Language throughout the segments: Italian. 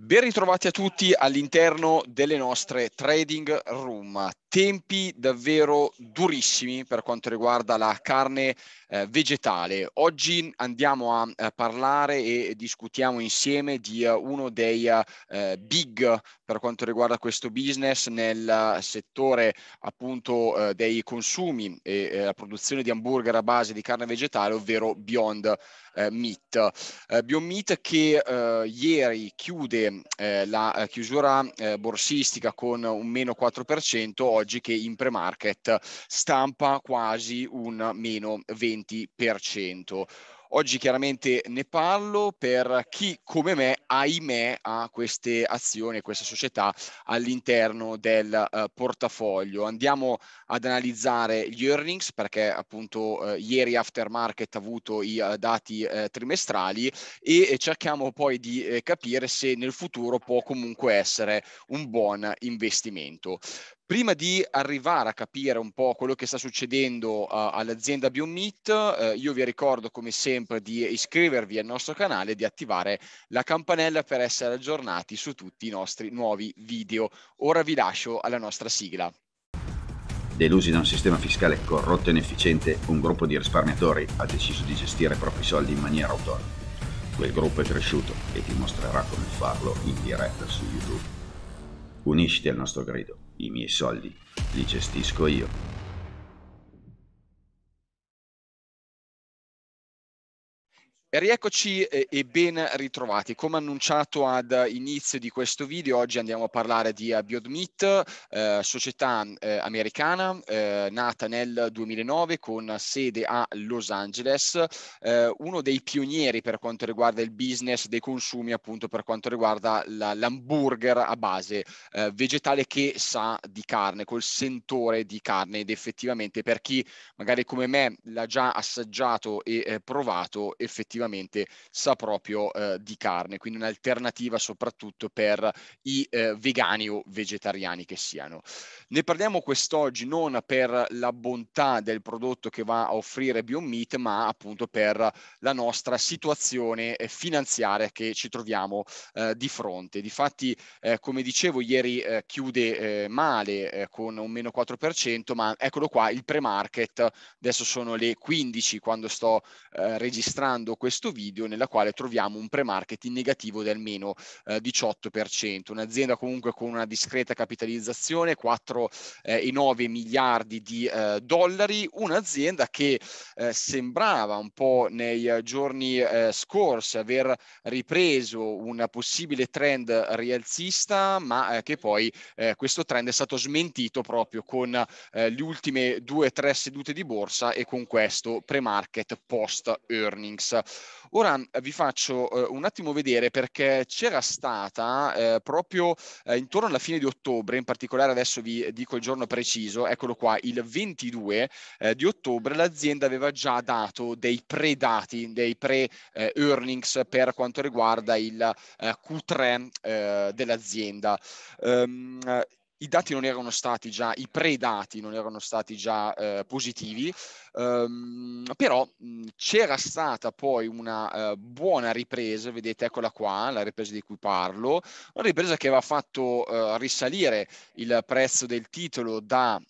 Ben ritrovati a tutti all'interno delle nostre trading room tempi davvero durissimi per quanto riguarda la carne eh, vegetale. Oggi andiamo a, a, eh, parlare e discutiamo insieme di uh, uno dei uh, big per quanto riguarda questo business nel settore appunto uh, dei consumi e eh, la produzione di hamburger a base di carne vegetale, ovvero Beyond Meat. Beyond Meat che ieri chiude la chiusura borsistica con un meno 4%, oggi che in pre-market stampa quasi un meno 20%. Oggi chiaramente ne parlo per chi come me, ahimè, ha queste azioni, questa società all'interno del eh, portafoglio. Andiamo ad analizzare gli earnings perché appunto eh, ieri aftermarket ha avuto i eh, dati eh, trimestrali e cerchiamo poi di eh, capire se nel futuro può comunque essere un buon investimento. Prima di arrivare a capire un po' quello che sta succedendo uh, all'azienda Beyond uh, eh, io vi ricordo come sempre di iscrivervi al nostro canale e di attivare la campanella per essere aggiornati su tutti i nostri nuovi video. Ora vi lascio alla nostra sigla. Delusi da un sistema fiscale corrotto e inefficiente, un gruppo di risparmiatori ha deciso di gestire i propri soldi in maniera autonoma. Quel gruppo è cresciuto e ti mostrerà come farlo in diretta su YouTube. Unisciti al nostro grido i miei soldi, li gestisco io. rieccoci e, ben ritrovati. Come annunciato ad inizio di questo video, oggi andiamo a parlare di Biodmeat, eh, società eh, americana eh, nata nel 2009 con sede a Los Angeles, eh, uno dei pionieri per quanto riguarda il business dei consumi, appunto per quanto riguarda la, l'hamburger a base eh, vegetale che sa di carne, col sentore di carne ed effettivamente per chi magari come me l'ha già assaggiato e eh, provato, effettivamente effettivamente sa proprio eh, di carne, quindi un'alternativa soprattutto per i eh, vegani o vegetariani che siano. Ne parliamo quest'oggi non per la bontà del prodotto che va a offrire Beyond Meat, ma appunto per la nostra situazione eh, finanziaria che ci troviamo eh, di fronte. Difatti, eh, come dicevo, ieri eh, chiude eh, male eh, con un meno 4%, ma eccolo qua il pre-market, adesso sono le 15 quando sto eh, registrando questo questo video nella quale troviamo un pre marketing negativo di almeno eh, 18%, un'azienda comunque con una discreta capitalizzazione, 4,9 eh, miliardi di eh, dollari, un'azienda che eh, sembrava un po' nei giorni eh, scorsi aver ripreso un possibile trend rialzista, ma eh, che poi questo trend è stato smentito proprio con le ultime due o tre sedute di borsa e con questo pre-market post earnings. Ora mhmm, vi faccio eh, un attimo vedere perché c'era stata eh, proprio eh, intorno alla fine di ottobre, in particolare adesso vi dico il giorno preciso, eccolo qua, il 22 ehm, di ottobre l'azienda aveva già dato dei predati, dei pre-earnings ehm, per quanto riguarda il ehm, Q3 dell'azienda. Um, i dati non erano stati già, i predati non erano stati già eh, positivi, ehm, però mh, c'era stata poi una eh, buona ripresa, vedete eccola qua, la ripresa di cui parlo, una ripresa che aveva fatto eh, risalire il prezzo del titolo da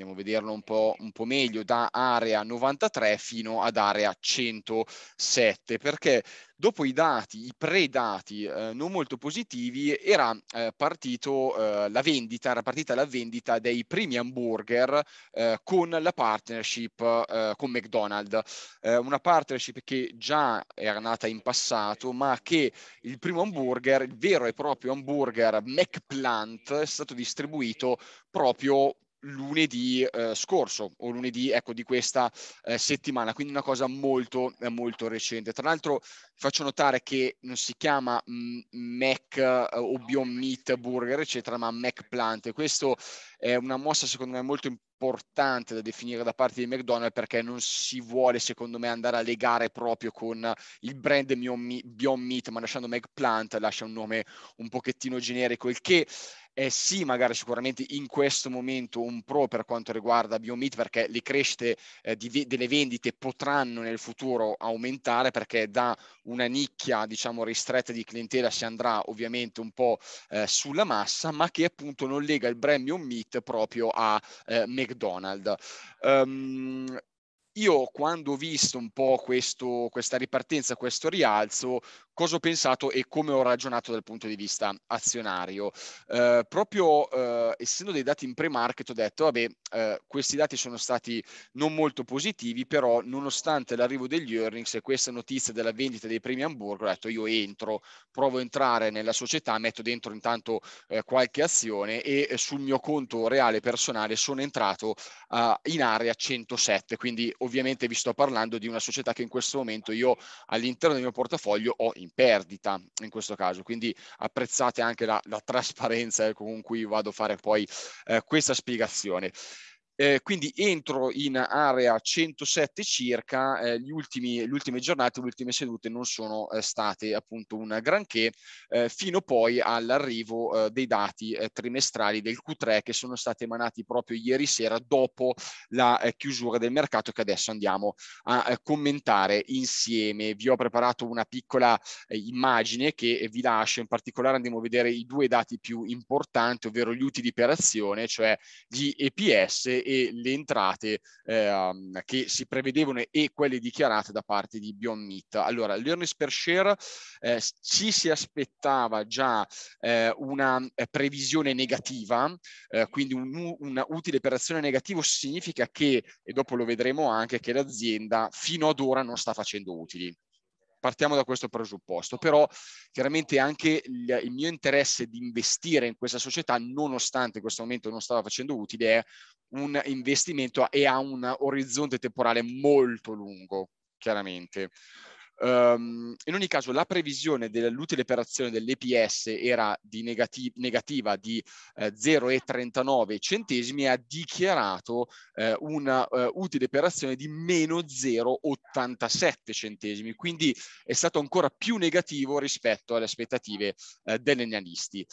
andiamo a vederlo un po', un po', meglio, da area 93 fino ad area 107, perché dopo i dati, i predati eh, non molto positivi, era, eh, partito, eh, la vendita, era partita la vendita dei primi hamburger eh, con la partnership eh, con McDonald's, eh, una partnership che già era nata in passato, ma che il primo hamburger, il vero e proprio hamburger McPlant, è stato distribuito proprio lunedì eh, scorso o lunedì ecco, di questa eh, settimana, quindi una cosa molto, eh, molto recente. Tra l'altro faccio notare che non si chiama mh, mm, Mac eh, o Beyond Meat Burger, eccetera, ma Mac Plant. E questo è una mossa secondo me molto importante da definire da parte di McDonald's perché non si vuole secondo me andare a legare proprio con il brand Beyond Meat, ma lasciando Mac Plant lascia un nome un pochettino generico, il che è eh, sì magari sicuramente in questo momento un pro per quanto riguarda Biomit perché le crescite eh, di, delle vendite potranno nel futuro aumentare perché da una nicchia diciamo ristretta di clientela si andrà ovviamente un po' eh, sulla massa ma che appunto non lega il premium meat proprio a eh, McDonald's. Um, io quando ho visto un po' questo, questa ripartenza, questo rialzo, cosa ho pensato e come ho ragionato dal punto di vista azionario? Eh, proprio eh, essendo dei dati in pre-market ho detto, vabbè, eh, questi dati sono stati non molto positivi, però nonostante l'arrivo degli earnings e questa notizia della vendita dei premi Hamburgo, ho detto io entro, provo a entrare nella società, metto dentro intanto eh, qualche azione e eh, sul mio conto reale personale sono entrato eh, in area 107, quindi ho ovviamente vi sto parlando di una società che in questo momento io all'interno del mio portafoglio ho in perdita in questo caso, quindi apprezzate anche la, la trasparenza eh, con cui vado a fare poi eh, questa spiegazione. Eh, quindi entro in area 107 circa, eh, ultimi, le ultime giornate, le ultime sedute non sono eh, state appunto un granché, eh, fino poi all'arrivo eh, dei dati eh, trimestrali del Q3 che sono stati emanati proprio ieri sera dopo la chiusura del mercato che adesso andiamo a commentare insieme. Vi ho preparato una piccola immagine che vi lascio, in particolare andiamo a vedere i due dati più importanti, ovvero gli utili per azione, cioè gli EPS e le entrate ehm, che si prevedevano e quelle dichiarate da parte di Beyond Meat. Allora, l'earnings per share eh, ci si aspettava già eh, una eh, previsione negativa, eh, quindi un, un utile per azione negativo significa che, e dopo lo vedremo anche, che l'azienda fino ad ora non sta facendo utili partiamo da questo presupposto, però chiaramente anche il, mio interesse di investire in questa società, nonostante in questo momento non stava facendo utile, è un investimento e ha un orizzonte temporale molto lungo, chiaramente. Um, in ogni caso, la previsione dell'utile per azione dell'EPS era di negati- negativa di eh, 0,39 centesimi e ha dichiarato eh, una uh, eh, utile per azione di meno 0,87 centesimi, quindi è stato ancora più negativo rispetto alle aspettative eh, degli analisti.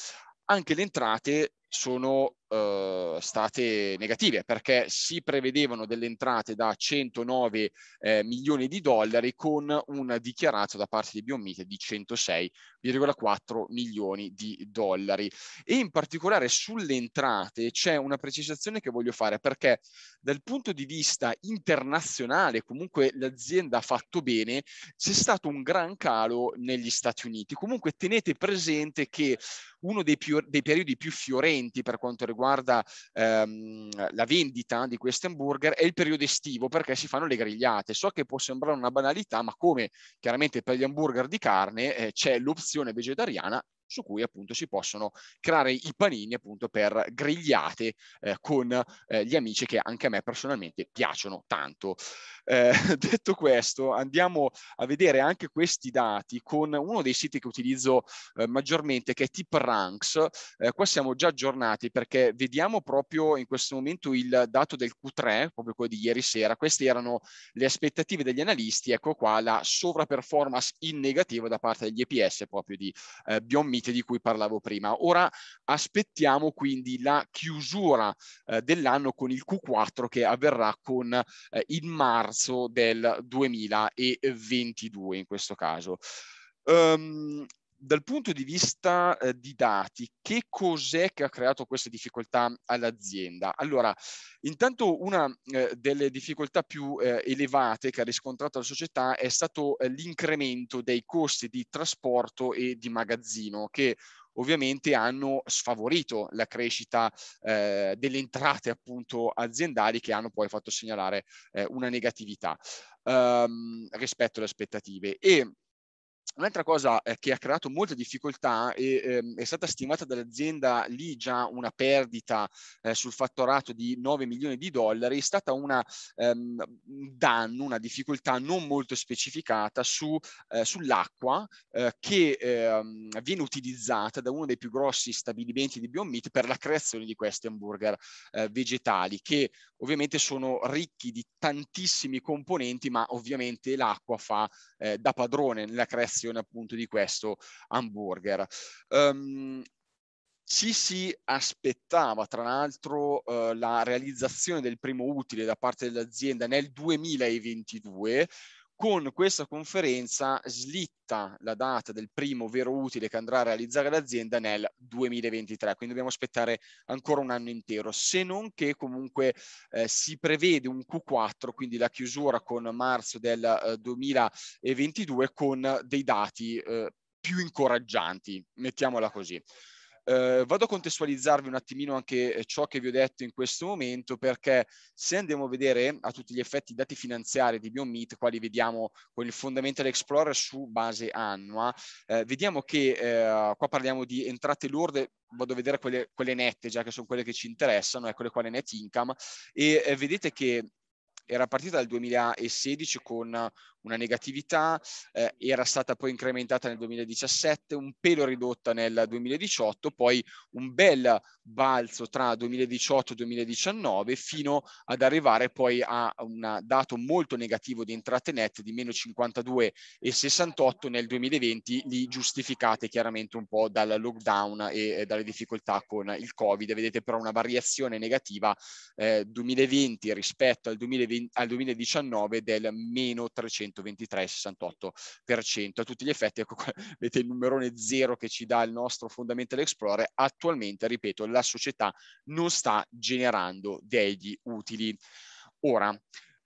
Anche le entrate sono eh, state negative perché si prevedevano delle entrate da 109 eh, milioni di dollari con una dichiarato da parte di Biomite di 106,4 milioni di dollari e in particolare sulle entrate c'è una precisazione che voglio fare perché dal punto di vista internazionale comunque l'azienda ha fatto bene c'è stato un gran calo negli Stati Uniti comunque tenete presente che uno dei, più, dei periodi più fiorenti aumenti per quanto riguarda ehm, la vendita di questi hamburger è il periodo estivo perché si fanno le grigliate. So che può sembrare una banalità, ma come chiaramente per gli hamburger di carne eh, c'è l'opzione vegetariana, su cui appunto si possono creare i panini appunto per grigliate eh, con eh, gli amici che anche a me personalmente piacciono tanto. Eh, detto questo, andiamo a vedere anche questi dati con uno dei siti che utilizzo eh, maggiormente che è TipRanks. Eh, qua siamo già aggiornati perché vediamo proprio in questo momento il dato del Q3, proprio quello di ieri sera. Queste erano le aspettative degli analisti, ecco qua la sovraperformance in negativo da parte degli EPS proprio di eh, Beyond limite di cui parlavo prima. Ora aspettiamo quindi la chiusura eh, dell'anno con il Q4 che avverrà con eh, il marzo del 2022 in questo caso. Um, dal punto di vista eh, di dati, che cos'è che ha creato queste difficoltà all'azienda? Allora, intanto una eh, delle difficoltà più eh, elevate che ha riscontrato la società è stato eh, l'incremento dei costi di trasporto e di magazzino, che ovviamente hanno sfavorito la crescita eh, delle entrate appunto aziendali che hanno poi fatto segnalare eh, una negatività ehm, rispetto alle aspettative. E Un'altra cosa eh, che ha creato molte difficoltà e ehm, è stata stimata dall'azienda lì già una perdita eh, sul fattorato di 9 milioni di dollari, è stata ehm, un ehm, danno, una difficoltà non molto specificata su, eh, sull'acqua eh, che ehm, viene utilizzata da uno dei più grossi stabilimenti di Biomit per la creazione di questi hamburger eh, vegetali che ovviamente sono ricchi di tantissimi componenti ma ovviamente l'acqua fa eh, da padrone nella creazione produzione appunto di questo hamburger. Um, ci si aspettava tra l'altro eh, la realizzazione del primo utile da parte dell'azienda nel 2022, con questa conferenza slitta la data del primo vero utile che andrà a realizzare l'azienda nel 2023, quindi dobbiamo aspettare ancora un anno intero, se non che comunque eh, si prevede un Q4, quindi la chiusura con marzo del eh, 2022 con dei dati eh, più incoraggianti, mettiamola così. Eh, vado a contestualizzarvi un attimino anche eh, ciò che vi ho detto in questo momento, perché se andiamo a vedere a tutti gli effetti i dati finanziari di BioMeet, quali vediamo con il Fundamental Explorer su base annua, eh, vediamo che eh, qua parliamo di entrate lorde vado a vedere quelle, quelle, nette, già che sono quelle che ci interessano, ecco le quali net income, e eh, vedete che era partita dal 2016 con una negatività, eh, era stata poi incrementata nel 2017, un pelo ridotta nel 2018, poi un bel balzo tra 2018 e 2019 fino ad arrivare poi a un dato molto negativo di entrate nette di meno 52,68 nel 2020, lì giustificate chiaramente un po' dal lockdown e eh, dalle difficoltà con il Covid, vedete però una variazione negativa eh, 2020 rispetto al, 2020, al 2019 del meno 300 123,68%. A tutti gli effetti, ecco qua, vedete il numerone zero che ci dà il nostro Fundamental Explorer. Attualmente, ripeto, la società non sta generando degli utili. Ora,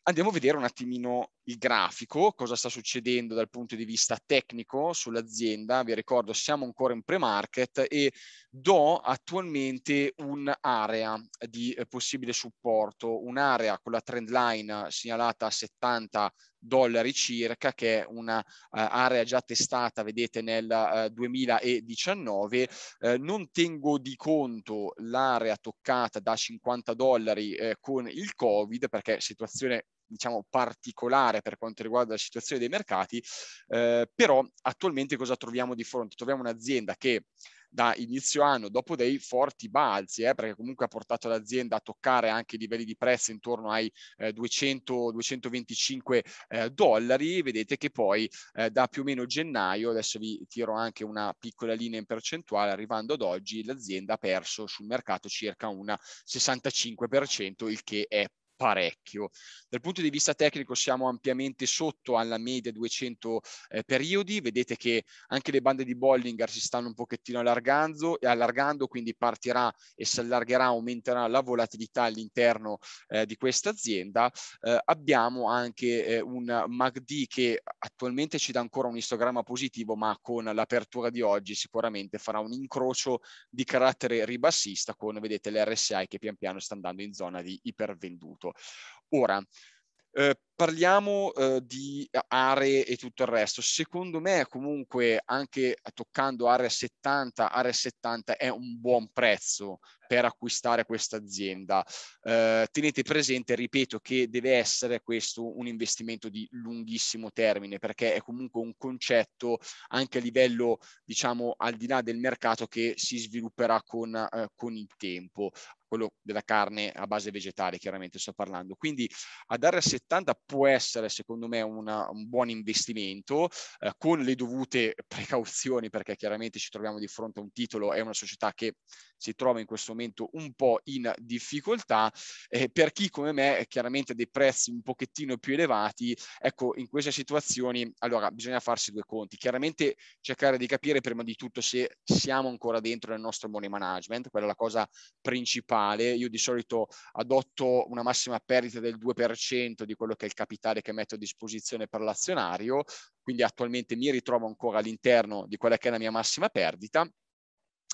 andiamo a vedere un attimino il grafico, cosa sta succedendo dal punto di vista tecnico sull'azienda. Vi ricordo, siamo ancora in pre-market e do attualmente un'area di eh, possibile supporto, un'area con la trend line segnalata a 70 dollari circa, che è un'area eh, uh, già testata, vedete, nel uh, 2019. Uh, non tengo di conto l'area toccata da 50 dollari eh, con il Covid, perché situazione diciamo, particolare per quanto riguarda la situazione dei mercati, eh, però attualmente cosa troviamo di fronte? Troviamo un'azienda che da inizio anno, dopo dei forti balzi, eh, perché comunque ha portato l'azienda a toccare anche livelli di prezzo intorno ai eh, 200-225 eh, dollari, vedete che poi eh, da più o meno gennaio, adesso vi tiro anche una piccola linea in percentuale, arrivando ad oggi l'azienda ha perso sul mercato circa un 65%, il che è parecchio. Dal punto di vista tecnico siamo ampiamente sotto alla media 200 eh, periodi, vedete che anche le bande di Bollinger si stanno un pochettino allargando, eh, allargando quindi partirà e si allargherà, aumenterà la volatilità all'interno eh, di questa azienda. Eh, abbiamo anche eh, un MACD che attualmente ci dà ancora un istogramma positivo, ma con l'apertura di oggi sicuramente farà un incrocio di carattere ribassista con, vedete, l'RSI che pian piano sta andando in zona di ipervenduto. Ora, eh, parliamo eh, di aree e tutto il resto, secondo me comunque anche toccando area 70, area 70 è un buon prezzo per acquistare questa azienda. Eh, tenete presente, ripeto, che deve essere questo un investimento di lunghissimo termine perché è comunque un concetto anche a livello, diciamo, al di là del mercato che si svilupperà con, eh, con il tempo quello della carne a base vegetale, chiaramente sto parlando. Quindi ad area 70 può essere secondo me una, un buon investimento eh, con le dovute precauzioni perché chiaramente ci troviamo di fronte a un titolo, è una società che si trova in questo momento un po' in difficoltà. Eh, per chi come me, chiaramente dei prezzi un pochettino più elevati, ecco, in queste situazioni, allora, bisogna farsi due conti. Chiaramente cercare di capire prima di tutto se siamo ancora dentro nel nostro money management, quella è la cosa principale. Io di solito adotto una massima perdita del 2% di quello che è il capitale che metto a disposizione per l'azionario, quindi attualmente mi ritrovo ancora all'interno di quella che è la mia massima perdita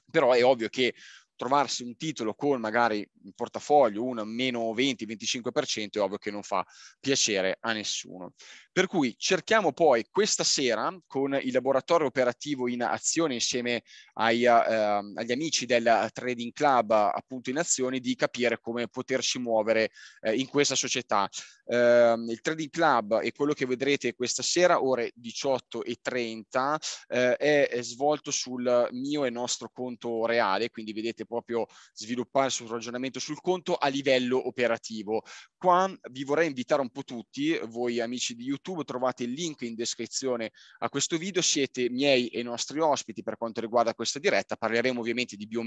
però è ovvio che trovarsi un titolo con magari un portafoglio, un meno 20-25% è ovvio che non fa piacere a nessuno. Per cui cerchiamo poi questa sera con il laboratorio operativo in azione insieme ai, eh, agli amici del Trading Club appunto in azione di capire come poterci muovere eh, in questa società. Eh, il Trading Club e quello che vedrete questa sera ore 18.30 eh, è svolto sul mio e nostro conto reale, quindi vedete proprio sviluppare sul ragionamento sul conto a livello operativo. Qua vi vorrei invitare un po' tutti, voi amici di YouTube trovate il link in descrizione a questo video, siete miei e nostri ospiti per quanto riguarda questa diretta, parleremo ovviamente di Beyond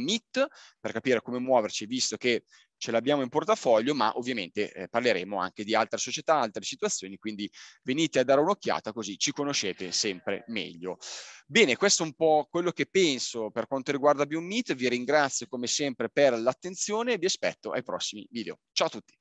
per capire come muoverci, visto che ce l'abbiamo in portafoglio, ma ovviamente eh, parleremo anche di altre società, altre situazioni, quindi venite a dare un'occhiata così ci conoscete sempre meglio. Bene, questo è un po' quello che penso per quanto riguarda BioMeet, vi ringrazio come sempre per l'attenzione e vi aspetto ai prossimi video. Ciao a tutti!